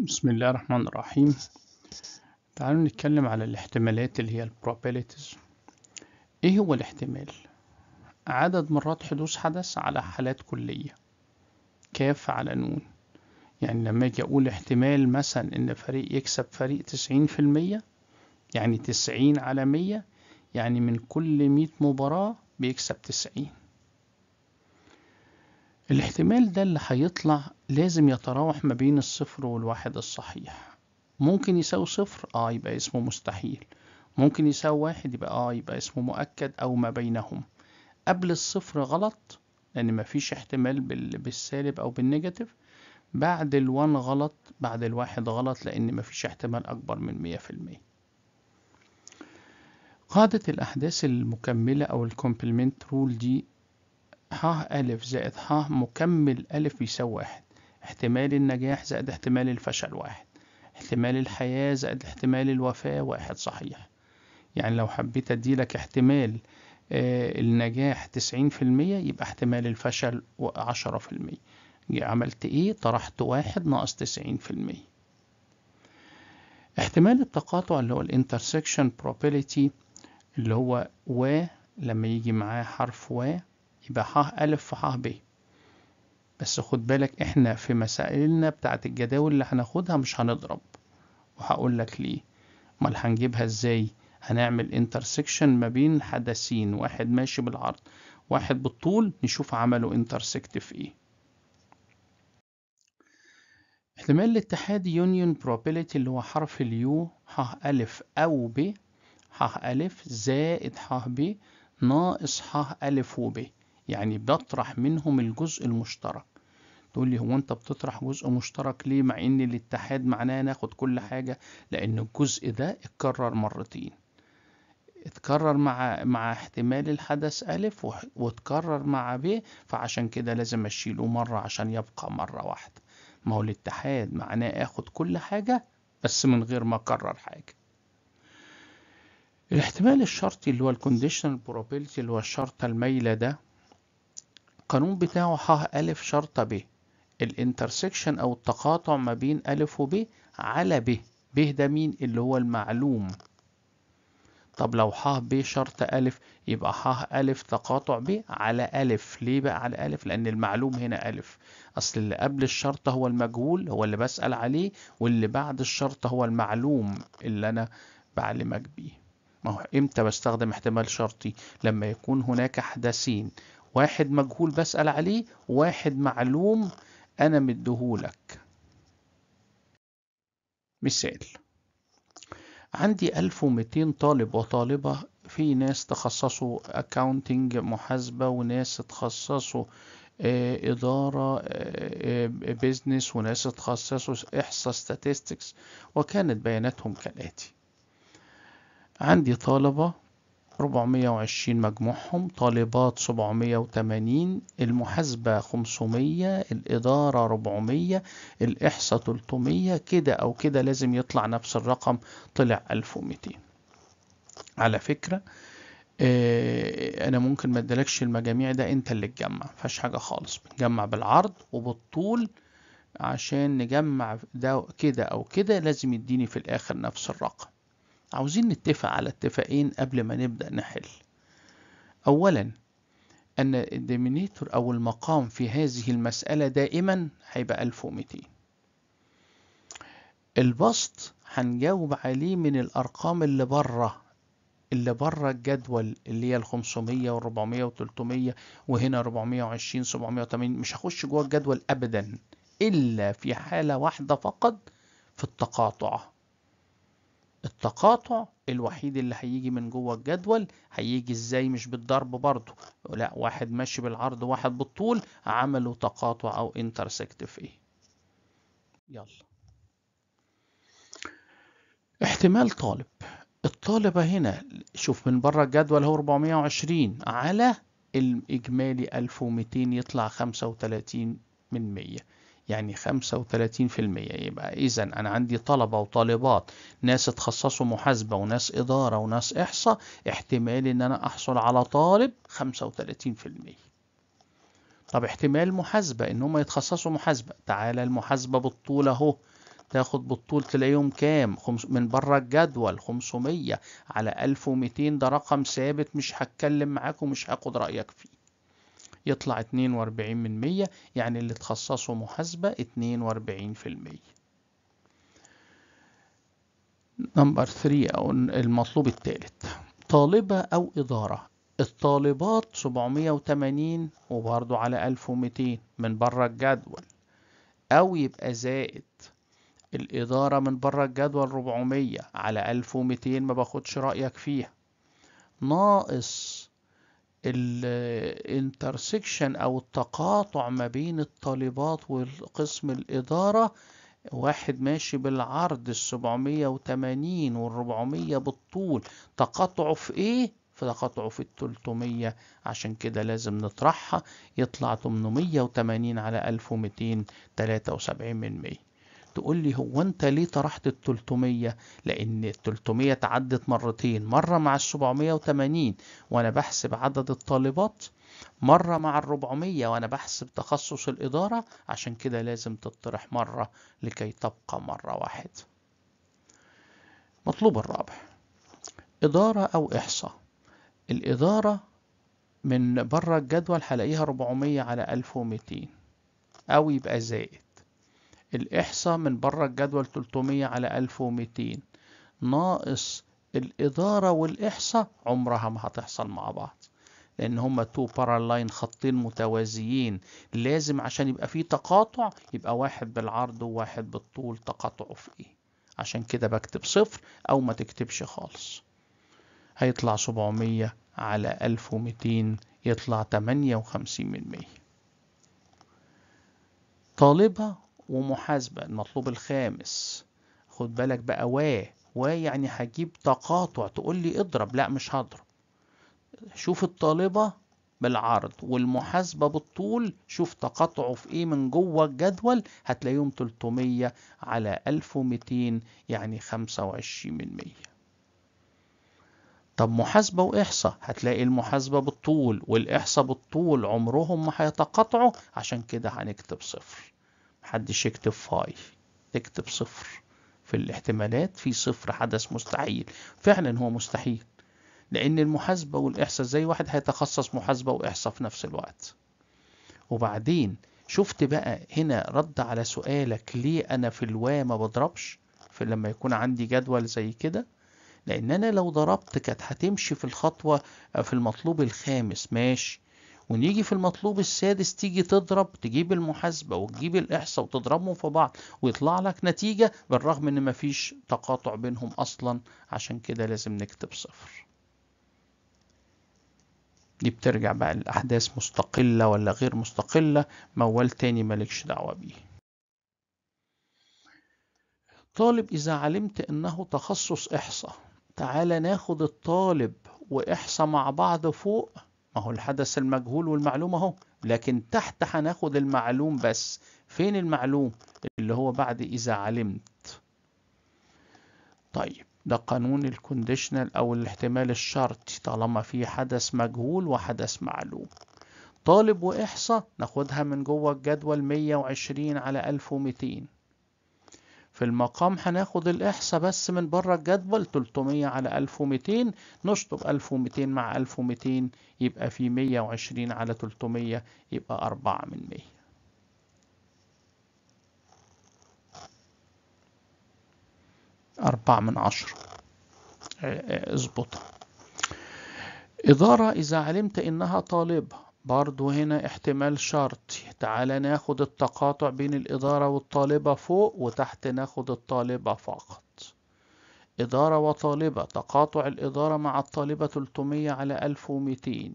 بسم الله الرحمن الرحيم تعالوا نتكلم على الاحتمالات اللي هي probabilities ايه هو الاحتمال عدد مرات حدوث حدث على حالات كلية كاف على نون يعني لما اجي اقول احتمال مثلا ان فريق يكسب فريق تسعين في المية يعني تسعين على مية يعني من كل مية مباراة بيكسب تسعين الاحتمال ده اللي هيطلع لازم يتراوح ما بين الصفر والواحد الصحيح ممكن يساوي صفر اه يبقى اسمه مستحيل ممكن يساوي واحد يبقى اه يبقى اسمه مؤكد او ما بينهم قبل الصفر غلط لان مفيش احتمال بالسالب او بالنيجاتيف بعد الوان غلط بعد الواحد غلط لان مفيش احتمال اكبر من مية في المية قاعدة الأحداث المكملة أو الكومبلمنت رول دي ح أ زائد ح مكمل أ بيساوي واحد احتمال النجاح زائد احتمال الفشل واحد احتمال الحياة زائد احتمال الوفاة واحد صحيح يعني لو حبيت أديلك احتمال آه النجاح تسعين في المية يبقى احتمال الفشل عشرة في المية عملت ايه طرحت واحد ناقص تسعين في المية احتمال التقاطع اللي هو الانترسكشن بروبيليتي اللي هو و لما يجي معاه حرف و يبقى ح ألف ح ب بس خد بالك احنا في مسائلنا بتاعت الجداول اللي هناخدها مش هنضرب وهقول لك ليه امال هنجيبها ازاي هنعمل انترسكشن ما بين حدثين واحد ماشي بالعرض واحد بالطول نشوف عمله انترسكت في ايه احتمال الاتحاد يونيون probability اللي هو حرف اليو ح ألف أو ب ح ألف زائد ح ب ناقص ح ألف ب يعني بطرح منهم الجزء المشترك تقول لي هو انت بتطرح جزء مشترك ليه مع ان الاتحاد معناه ناخد كل حاجة لان الجزء ده اتكرر مرتين اتكرر مع مع احتمال الحدث ألف واتكرر مع ب فعشان كده لازم أشيله مرة عشان يبقى مرة واحدة ما هو الاتحاد معناه آخد كل حاجة بس من غير ما أكرر حاجة الاحتمال الشرطي اللي هو الكونديشنال بروبيلتي اللي هو الشرطة المايلة ده القانون بتاعه ح أ شرطة ب الانترسكشن أو التقاطع ما بين أ وب على ب ب ده مين اللي هو المعلوم طب لو ح ب شرط أ يبقى ح أ تقاطع ب على أ ليه بقى على أ لأن المعلوم هنا أ أصل اللي قبل الشرط هو المجهول هو اللي بسأل عليه واللي بعد الشرط هو المعلوم اللي أنا بعلمك بيه ما هو إمتى بستخدم احتمال شرطي لما يكون هناك حدثين واحد مجهول بسأل عليه واحد معلوم أنا مديهولك مثال عندي 1200 طالب وطالبة في ناس تخصصوا اكاونتنج محاسبة وناس تخصصوا آه، إدارة بيزنس آه، آه، وناس تخصصوا إحصاء statistics وكانت بياناتهم كالآتي عندي طالبة 420 مجموعهم طالبات 780 المحاسبة 500 الإدارة 400 الإحصاء 300 كده أو كده لازم يطلع نفس الرقم طلع 1200 على فكرة آه، انا ممكن ما ادلكش المجاميع ده انت اللي تجمع فاش حاجه خالص بنجمع بالعرض وبالطول عشان نجمع ده كده او كده لازم يديني في الاخر نفس الرقم عاوزين نتفق على اتفاقين قبل ما نبدأ نحل أولا أن الديمينيتور أو المقام في هذه المسألة دائما هيبقى 1200 البسط هنجاوب عليه من الأرقام اللي بره اللي بره الجدول اللي هي ال 500 وال 400 و 300 وهنا 420 780 مش هخش جوه الجدول أبدا إلا في حالة واحدة فقط في التقاطع التقاطع الوحيد اللي هيجي من جوه الجدول هيجي ازاي مش بالضرب برضه لا واحد ماشي بالعرض واحد بالطول عملوا تقاطع او انترسكت في ايه يلا احتمال طالب الطالبة هنا شوف من بره الجدول هو 420 على الإجمالي 1200 يطلع 35 من 100 يعني 35% يبقى إذا أنا عندي طلبة وطالبات ناس اتخصصوا محاسبة وناس إدارة وناس إحصاء احتمال إن أنا أحصل على طالب 35% طب احتمال محاسبة إن هم يتخصصوا محاسبة تعالى المحاسبة بالطول أهو تاخد بالطول تلاقيهم كام خمس من بره الجدول 500 على 1200 ده رقم ثابت مش هتكلم معاك ومش هاخد رأيك فيه يطلع 42 من 100 يعني اللي تخصصوا محاسبة 42 في المية نمبر 3 أو المطلوب الثالث طالبة أو إدارة الطالبات 780 وبرضو على 1200 من بره الجدول أو يبقى زائد الإدارة من بره الجدول 400 على 1200 ما باخدش رأيك فيها ناقص الانترسكشن او التقاطع ما بين الطالبات والقسم الاداره واحد ماشي بالعرض السبعمية وتمانين والربعمية بالطول تقاطعه في ايه فتقاطعه في التلتمية عشان كده لازم نطرحها يطلع تمنمية وتمانين على ألف ومتين تلاتة وسبعين من مية تقول لي هو انت ليه طرحت ال 300 لان ال 300 تعدت مرتين مره مع ال 780 وانا بحسب عدد الطالبات مرة مع ال 400 وأنا بحسب تخصص الإدارة عشان كده لازم تطرح مرة لكي تبقى مرة واحد مطلوب الرابع إدارة أو إحصاء الإدارة من بره الجدول هلاقيها 400 على 1200 أو يبقى زائد الإحصاء من بره الجدول 300 على 1200 ناقص الإدارة والإحصاء عمرها ما هتحصل مع بعض لأن هما تو بارالاين خطين متوازيين لازم عشان يبقى فيه تقاطع يبقى واحد بالعرض وواحد بالطول تقاطعه في إيه عشان كده بكتب صفر أو ما تكتبش خالص هيطلع 700 على 1200 يطلع 58 من 100 طالبة ومحاسبة المطلوب الخامس خد بالك بقى و و يعني هجيب تقاطع تقول لي اضرب لا مش هضرب شوف الطالبة بالعرض والمحاسبة بالطول شوف تقاطعه في ايه من جوه الجدول هتلاقيهم 300 على 1200 يعني 25 من 100 طب محاسبة وإحصاء هتلاقي المحاسبة بالطول والإحصاء بالطول عمرهم ما هيتقاطعوا عشان كده هنكتب صفر محدش يكتب فاي تكتب صفر في الاحتمالات في صفر حدث مستحيل فعلا هو مستحيل لأن المحاسبة والإحصاء زي واحد هيتخصص محاسبة وإحصاء في نفس الوقت وبعدين شفت بقى هنا رد على سؤالك ليه أنا في الوا ما بضربش في لما يكون عندي جدول زي كده لأن أنا لو ضربت كانت هتمشي في الخطوة في المطلوب الخامس ماشي ونيجي في المطلوب السادس تيجي تضرب تجيب المحاسبة وتجيب الإحصاء وتضربهم في بعض ويطلع لك نتيجة بالرغم إن مفيش تقاطع بينهم أصلا عشان كده لازم نكتب صفر دي بترجع بقى الأحداث مستقلة ولا غير مستقلة موال تاني مالكش دعوة بيه طالب إذا علمت إنه تخصص إحصاء تعال ناخد الطالب وإحصاء مع بعض فوق ما هو الحدث المجهول والمعلوم اهو لكن تحت هناخد المعلوم بس فين المعلوم اللي هو بعد إذا علمت طيب ده قانون الكونديشنال أو الاحتمال الشرطي طالما في حدث مجهول وحدث معلوم طالب وإحصاء ناخدها من جوه الجدول 120 على 1200 في المقام هناخد الإحصاء بس من بره الجدول 300 على 1200 نشطب 1200 مع 1200 يبقى في 120 على 300 يبقى 4 من 100 4 من 10 آه، آه، اظبطها إدارة إذا علمت إنها طالبة برضو هنا احتمال شرطي تعالى ناخد التقاطع بين الإدارة والطالبة فوق وتحت ناخد الطالبة فقط إدارة وطالبة تقاطع الإدارة مع الطالبة 300 على 1200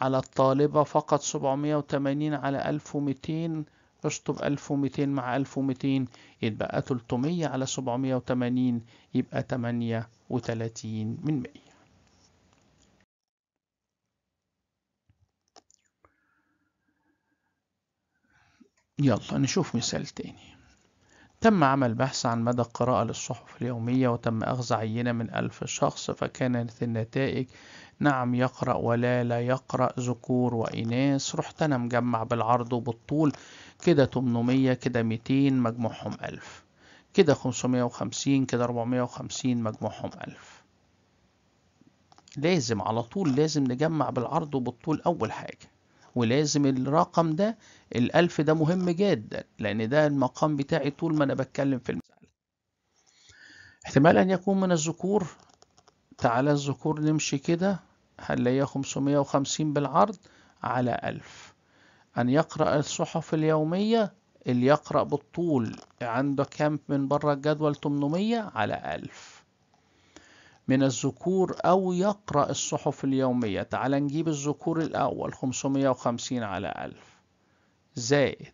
على الطالبة فقط 780 على 1200 اشطب 1200 مع 1200 يتبقى 300 على 780 يبقى 38 من 100 يلا نشوف مثال تاني تم عمل بحث عن مدى القراءة للصحف اليومية وتم أخذ عينة من ألف شخص فكانت النتائج نعم يقرأ ولا لا يقرأ ذكور وإناث رحت أنا مجمع بالعرض وبالطول كده 800 كده 200 مجموعهم ألف كده 550 كده 450 مجموعهم ألف لازم على طول لازم نجمع بالعرض وبالطول أول حاجة ولازم الرقم ده الألف ده مهم جدا لأن ده المقام بتاعي طول ما أنا بتكلم في المسألة احتمال أن يكون من الذكور تعالى الذكور نمشي كده هنلاقيها 550 بالعرض على ألف أن يقرأ الصحف اليومية اللي يقرأ بالطول عنده كام من بره الجدول 800 على 1000 من الذكور أو يقرأ الصحف اليومية تعال نجيب الذكور الأول 550 على 1000 زائد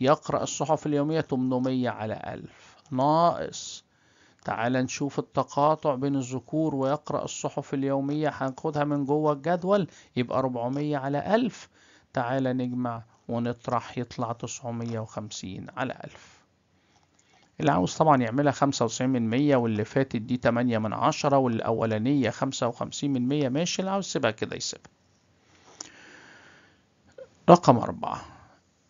يقرأ الصحف اليومية 800 على 1000 ناقص تعال نشوف التقاطع بين الذكور ويقرأ الصحف اليومية هنخدها من جوه الجدول يبقى 400 على 1000 تعال نجمع ونطرح يطلع 950 على 1000 اللي عاوز طبعا يعملها خمسة وتسعين من مية واللي فاتت دي تمانية من عشرة والأولانية خمسة وخمسين من مية ماشي اللي عاوز يسيبها كده يسيبها رقم أربعة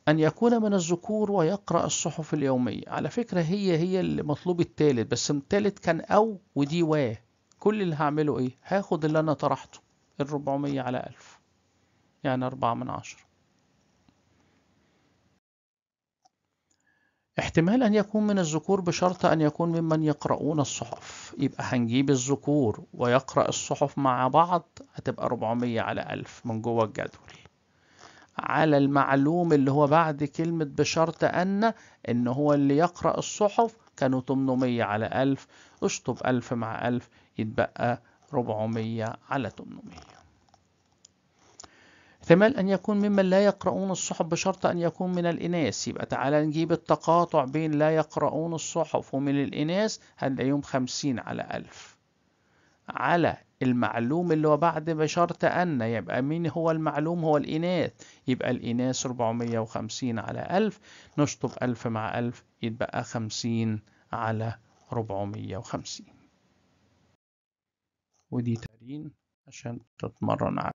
أن يكون من الذكور ويقرأ الصحف اليومية على فكرة هي هي اللي مطلوب التالت بس التالت كان أو ودي واه كل اللي هعمله إيه هاخد اللي أنا طرحته الربعمية على ألف يعني أربعة من عشرة احتمال أن يكون من الذكور بشرط أن يكون ممن يقرؤون الصحف يبقى هنجيب الذكور ويقرأ الصحف مع بعض هتبقى 400 على 1000 من جوه الجدول على المعلوم اللي هو بعد كلمة بشرط أن إن هو اللي يقرأ الصحف كانوا 800 على 1000 اشطب 1000 مع 1000 يتبقى 400 على 800 احتمال أن يكون ممن لا يقرؤون الصحف بشرط أن يكون من الإناث يبقى تعالى نجيب التقاطع بين لا يقرؤون الصحف ومن الإناث هنلاقيهم خمسين على ألف على المعلوم اللي هو بعد بشرط أن يبقى مين هو المعلوم هو الإناث يبقى الإناث 450 على ألف نشطب ألف مع ألف يتبقى خمسين على 450 ودي تمرين عشان تتمرن على